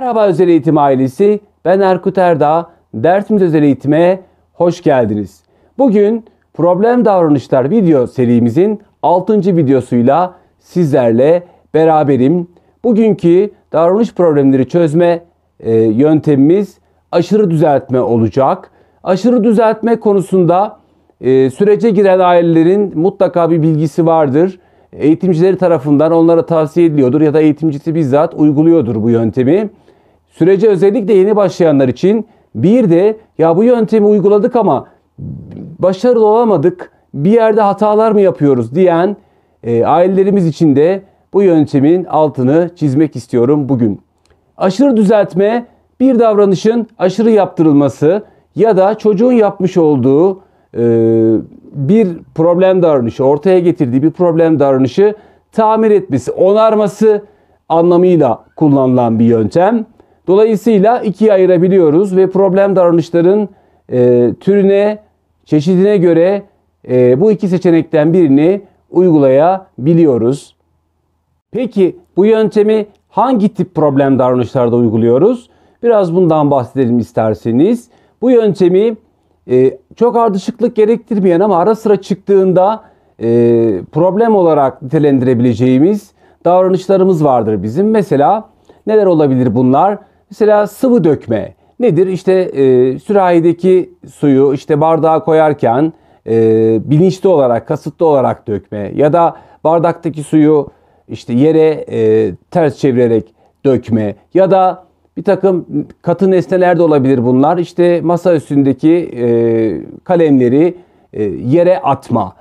Merhaba Özel Eğitim ailesi, ben Erkut Erdağ. Dersimiz Özel Eğitim'e hoş geldiniz. Bugün Problem Davranışlar video serimizin 6. videosuyla sizlerle beraberim. Bugünkü davranış problemleri çözme e, yöntemimiz aşırı düzeltme olacak. Aşırı düzeltme konusunda e, sürece giren ailelerin mutlaka bir bilgisi vardır eğitimcileri tarafından onlara tavsiye ediliyordur ya da eğitimcisi bizzat uyguluyordur bu yöntemi. Sürece özellikle yeni başlayanlar için bir de ya bu yöntemi uyguladık ama başarılı olamadık, bir yerde hatalar mı yapıyoruz diyen e, ailelerimiz için de bu yöntemin altını çizmek istiyorum bugün. Aşırı düzeltme bir davranışın aşırı yaptırılması ya da çocuğun yapmış olduğu e, bir problem davranışı, ortaya getirdiği bir problem davranışı tamir etmesi, onarması anlamıyla kullanılan bir yöntem. Dolayısıyla ikiye ayırabiliyoruz ve problem davranışların e, türüne, çeşidine göre e, bu iki seçenekten birini uygulayabiliyoruz. Peki bu yöntemi hangi tip problem davranışlarda uyguluyoruz? Biraz bundan bahsedelim isterseniz. Bu yöntemi e, çok ardışıklık gerektirmeyen ama ara sıra çıktığında e, problem olarak nitelendirebileceğimiz davranışlarımız vardır bizim. Mesela neler olabilir bunlar? Mesela sıvı dökme nedir? İşte e, sürahideki suyu işte bardağa koyarken e, bilinçli olarak, kasıtlı olarak dökme ya da bardaktaki suyu işte yere e, ters çevirerek dökme ya da bir takım katı nesneler de olabilir bunlar. İşte masa üstündeki e, kalemleri e, yere atma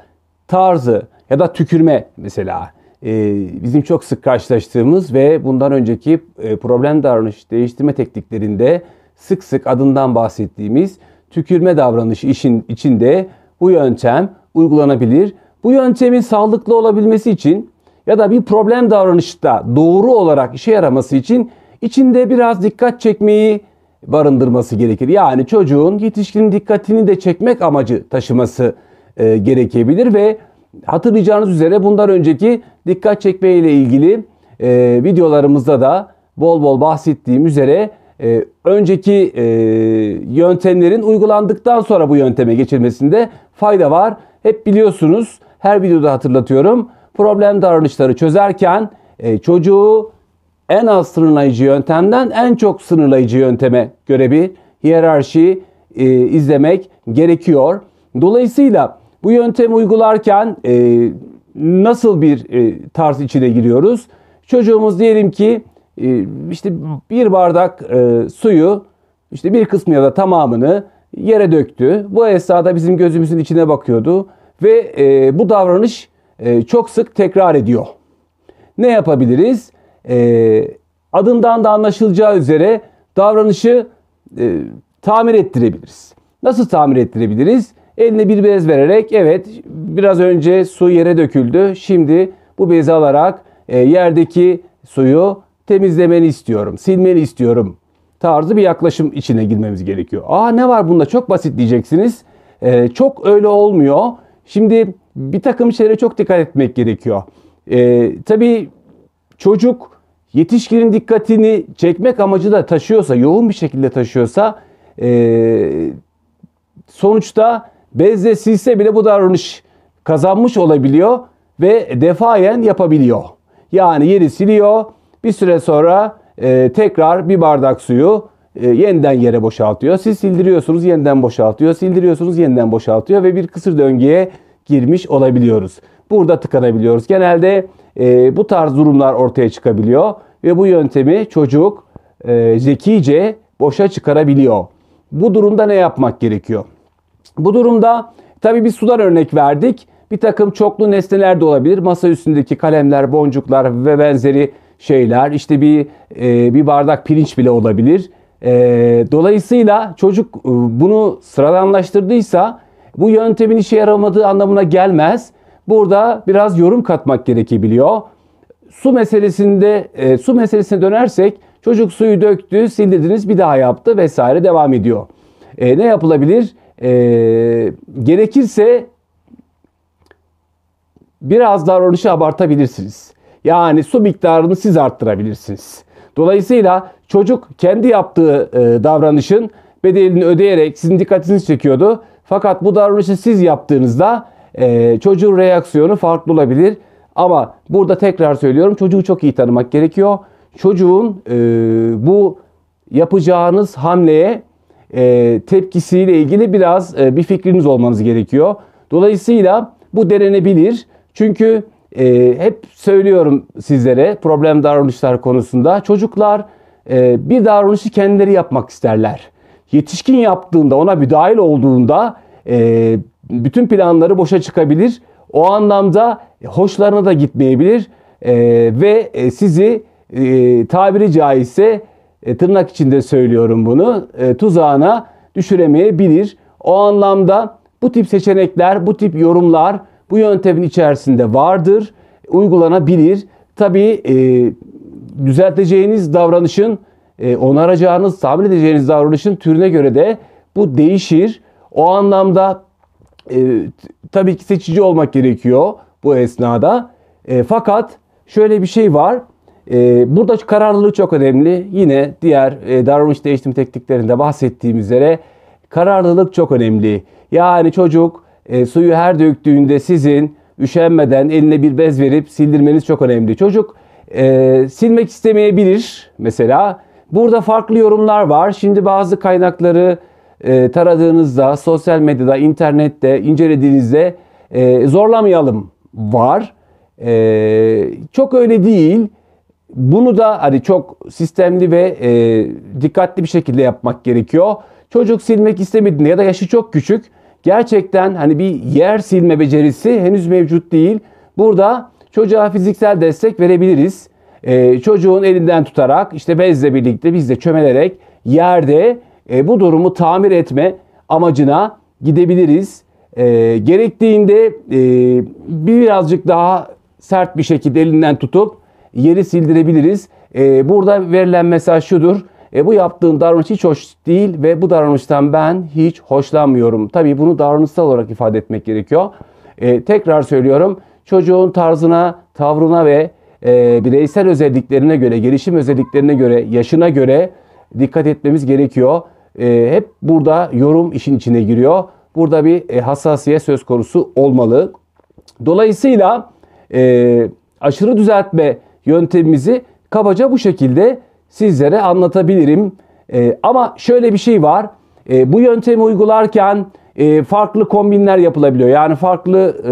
tarzı ya da tükürme mesela. Ee, bizim çok sık karşılaştığımız ve bundan önceki e, problem davranış değiştirme tekniklerinde sık sık adından bahsettiğimiz tükürme davranışı işin içinde bu yöntem uygulanabilir. Bu yöntemin sağlıklı olabilmesi için ya da bir problem davranışta doğru olarak işe yaraması için içinde biraz dikkat çekmeyi barındırması gerekir. Yani çocuğun yetişkinin dikkatini de çekmek amacı taşıması e, gerekebilir ve Hatırlayacağınız üzere bundan önceki dikkat çekme ile ilgili e, videolarımızda da bol bol bahsettiğim üzere e, önceki e, yöntemlerin uygulandıktan sonra bu yönteme geçilmesinde fayda var. Hep biliyorsunuz her videoda hatırlatıyorum. Problem davranışları çözerken e, çocuğu en az sınırlayıcı yöntemden en çok sınırlayıcı yönteme göre bir hiyerarşi e, izlemek gerekiyor. Dolayısıyla bu yöntemi uygularken e, nasıl bir e, tarz içine giriyoruz? Çocuğumuz diyelim ki e, işte bir bardak e, suyu işte bir kısmı ya da tamamını yere döktü. Bu esnada bizim gözümüzün içine bakıyordu ve e, bu davranış e, çok sık tekrar ediyor. Ne yapabiliriz? E, adından da anlaşılacağı üzere davranışı e, tamir ettirebiliriz. Nasıl tamir ettirebiliriz? Eline bir bez vererek evet biraz önce su yere döküldü. Şimdi bu bezi alarak e, yerdeki suyu temizlemeni istiyorum, silmeni istiyorum tarzı bir yaklaşım içine girmemiz gerekiyor. Aa ne var bunda çok basit diyeceksiniz. E, çok öyle olmuyor. Şimdi bir takım şeylere çok dikkat etmek gerekiyor. E, tabii çocuk yetişkinin dikkatini çekmek amacı da taşıyorsa, yoğun bir şekilde taşıyorsa e, sonuçta bezle silse bile bu davranış kazanmış olabiliyor ve defayen yapabiliyor. Yani yeri siliyor bir süre sonra e, tekrar bir bardak suyu e, yeniden yere boşaltıyor. Siz sildiriyorsunuz yeniden boşaltıyor, sildiriyorsunuz yeniden boşaltıyor ve bir kısır döngüye girmiş olabiliyoruz. Burada tıkanabiliyoruz. Genelde e, bu tarz durumlar ortaya çıkabiliyor ve bu yöntemi çocuk e, zekice boşa çıkarabiliyor. Bu durumda ne yapmak gerekiyor? Bu durumda tabii bir sular örnek verdik. Bir takım çoklu nesneler de olabilir. Masa üstündeki kalemler, boncuklar ve benzeri şeyler. İşte bir e, bir bardak pirinç bile olabilir. E, dolayısıyla çocuk e, bunu sıradanlaştırdıysa bu yöntemin işe yaramadığı anlamına gelmez. Burada biraz yorum katmak gerekebiliyor. Su meselesinde e, su meselesine dönersek çocuk suyu döktü, sildirdiniz, bir daha yaptı vesaire devam ediyor. E, ne yapılabilir? e, gerekirse biraz davranışı şey abartabilirsiniz. Yani su miktarını siz arttırabilirsiniz. Dolayısıyla çocuk kendi yaptığı e, davranışın bedelini ödeyerek sizin dikkatinizi çekiyordu. Fakat bu davranışı siz yaptığınızda e, çocuğun reaksiyonu farklı olabilir. Ama burada tekrar söylüyorum çocuğu çok iyi tanımak gerekiyor. Çocuğun e, bu yapacağınız hamleye e, tepkisiyle ilgili biraz e, bir fikriniz olmanız gerekiyor. Dolayısıyla bu denenebilir. Çünkü e, hep söylüyorum sizlere problem davranışlar konusunda çocuklar e, bir davranışı kendileri yapmak isterler. Yetişkin yaptığında ona müdahil olduğunda e, bütün planları boşa çıkabilir. O anlamda hoşlarına da gitmeyebilir e, ve e, sizi e, tabiri caizse e, tırnak içinde söylüyorum bunu e, tuzağına düşüremeyebilir. O anlamda bu tip seçenekler, bu tip yorumlar bu yöntemin içerisinde vardır, uygulanabilir. Tabii e, düzelteceğiniz davranışın, e, onaracağınız, tamir edeceğiniz davranışın türüne göre de bu değişir. O anlamda e, tabii ki seçici olmak gerekiyor bu esnada. E, fakat şöyle bir şey var. Ee, burada kararlılık çok önemli. Yine diğer e, davranış değiştirme tekniklerinde bahsettiğim üzere kararlılık çok önemli. Yani çocuk e, suyu her döktüğünde sizin üşenmeden eline bir bez verip sildirmeniz çok önemli. Çocuk e, silmek istemeyebilir mesela. Burada farklı yorumlar var. Şimdi bazı kaynakları taradığınızda, sosyal medyada, internette incelediğinizde zorlamayalım var. E, çok öyle değil. Bunu da hani çok sistemli ve e, dikkatli bir şekilde yapmak gerekiyor. Çocuk silmek istemediğinde ya da yaşı çok küçük gerçekten hani bir yer silme becerisi henüz mevcut değil. Burada çocuğa fiziksel destek verebiliriz. E, çocuğun elinden tutarak işte bezle birlikte biz de çömelerek yerde e, bu durumu tamir etme amacına gidebiliriz. E, gerektiğinde e, birazcık daha sert bir şekilde elinden tutup yeri sildirebiliriz. E, burada verilen mesaj şudur. E, bu yaptığın davranış hiç hoş değil ve bu davranıştan ben hiç hoşlanmıyorum. Tabii bunu davranışsal olarak ifade etmek gerekiyor. E, tekrar söylüyorum. Çocuğun tarzına, tavrına ve e, bireysel özelliklerine göre, gelişim özelliklerine göre, yaşına göre dikkat etmemiz gerekiyor. E, hep burada yorum işin içine giriyor. Burada bir e, hassasiyet söz konusu olmalı. Dolayısıyla e, aşırı düzeltme yöntemimizi kabaca bu şekilde sizlere anlatabilirim. E, ama şöyle bir şey var. E, bu yöntemi uygularken e, farklı kombinler yapılabiliyor. Yani farklı e,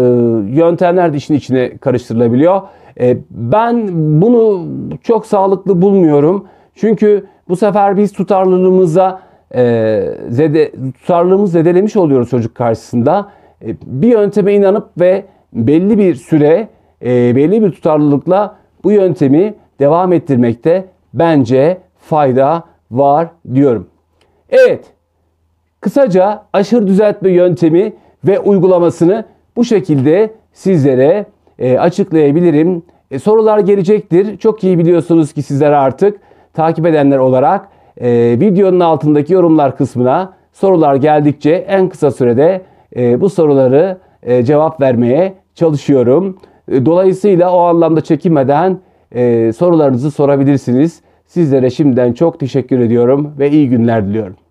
yöntemler de işin içine karıştırılabiliyor. E, ben bunu çok sağlıklı bulmuyorum. Çünkü bu sefer biz tutarlılığımıza e, zede, tutarlılığımızı zedelemiş oluyoruz çocuk karşısında. E, bir yönteme inanıp ve belli bir süre e, belli bir tutarlılıkla bu yöntemi devam ettirmekte bence fayda var diyorum. Evet, kısaca aşırı düzeltme yöntemi ve uygulamasını bu şekilde sizlere e, açıklayabilirim. E, sorular gelecektir. Çok iyi biliyorsunuz ki sizler artık takip edenler olarak e, videonun altındaki yorumlar kısmına sorular geldikçe en kısa sürede e, bu soruları e, cevap vermeye çalışıyorum. E, dolayısıyla o anlamda çekinmeden e, sorularınızı sorabilirsiniz. Sizlere şimdiden çok teşekkür ediyorum ve iyi günler diliyorum.